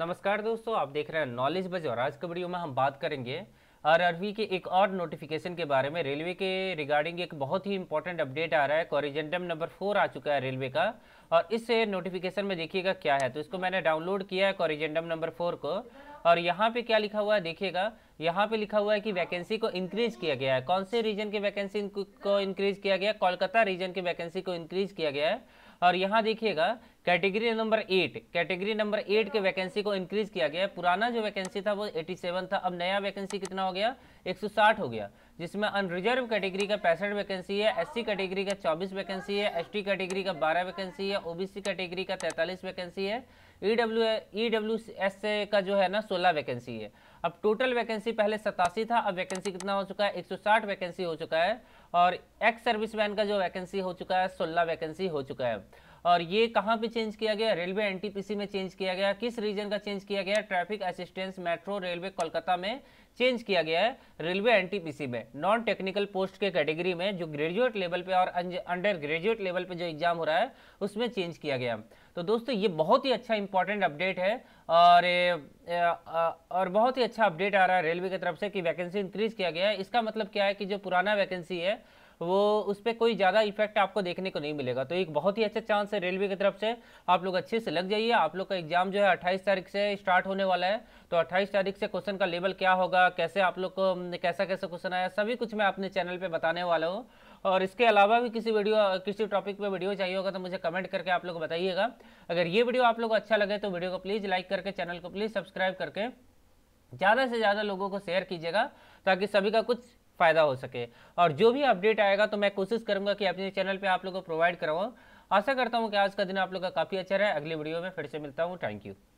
नमस्कार दोस्तों आप देख रहे हैं नॉलेज बज और आज के वीडियो में हम बात करेंगे आरआरबी के एक और नोटिफिकेशन के बारे में रेलवे के रिगार्डिंग एक बहुत ही इंपॉर्टेंट अपडेट आ रहा है कॉरिजेंडम नंबर फोर आ चुका है रेलवे का और इस नोटिफिकेशन में देखिएगा क्या है तो इसको मैंने डाउनलोड किया है कॉरिजेंडम नंबर फोर को और यहाँ पे क्या लिखा हुआ है देखिएगा यहाँ पे लिखा हुआ है कि वैकेंसी को इंक्रीज किया गया है कौन से रीजन के वैकेंसी को इंक्रीज किया गया कोलकाता रीजन के वैकेंसी को इंक्रीज किया गया है और यहाँ देखिएगा category number eight category number eight के वैकेंसी को इंक्रीज किया गया पुराना जो वैकेंसी था वो 87 था अब नया वैकेंसी कितना हो गया 160 हो गया जिसमें अनरिजर्व कैटेगरी का पैंसठ वैकेंसी है एससी कैटेगरी का 24 वैकेंसी है एसटी कैटेगरी का 12 वैकेंसी है ओबीसी कैटेगरी का 43 वैकेंसी है ईडब्ल्यू ईडब्ल्यू एस का जो है ना सोलह वैकेंसी है अब टोटल वैकेंसी पहले सतासी था अब वैकेंसी कितना हो चुका है साठ वैकेंसी हो चुका है और एक्स सर्विस मैन का जो वैकेंसी हो चुका है सोलह वैकेंसी हो चुका है और ये कहाँ पे चेंज किया गया रेलवे एनटीपीसी में चेंज किया गया किस रीजन का चेंज किया गया traffic assistance metro railway Kolkata में चेंज किया गया है रेलवे एनटीपीसी में नॉन टेक्निकल पोस्ट के कैटेगरी में जो ग्रेजुएट लेवल पे और अंडर ग्रेजुएट लेवल पे जो एग्जाम हो रहा है उसमें चेंज किया गया तो दोस्तों ये बहुत ही अच्छा इंपॉर्टेंट अपडेट है और ए, ए, और बहुत ही अच्छा अपडेट आ रहा है रेलवे की तरफ से कि वैकेंसी इंक्रीज किया गया है इसका मतलब क्या है कि जो पुराना वैकेंसी है वो उस पर कोई ज़्यादा इफेक्ट आपको देखने को नहीं मिलेगा तो एक बहुत ही अच्छा चांस है रेलवे की तरफ से आप लोग अच्छे से लग जाइए आप लोग का एग्जाम जो है अट्ठाईस तारीख से स्टार्ट होने वाला है तो अट्ठाईस तारीख से क्वेश्चन का लेवल क्या होगा कैसे आप लोग को कैसा कैसा क्वेश्चन आया सभी कुछ मैं अपने चैनल पर बताने वाला हूँ और इसके अलावा भी किसी वीडियो किसी टॉपिक पे वीडियो चाहिए होगा तो मुझे कमेंट करके आप लोग बताइएगा अगर ये वीडियो आप लोग को अच्छा लगे तो वीडियो को प्लीज़ लाइक करके चैनल को प्लीज़ सब्सक्राइब करके ज़्यादा से ज़्यादा लोगों को शेयर कीजिएगा ताकि सभी का कुछ फ़ायदा हो सके और जो भी अपडेट आएगा तो मैं कोशिश करूँगा कि अपने चैनल पर आप लोग को प्रोवाइड करवाऊँ आशा करता हूँ कि आज का दिन आप लोग का काफ़ी अच्छा रहे अगली वीडियो में फिर से मिलता हूँ थैंक यू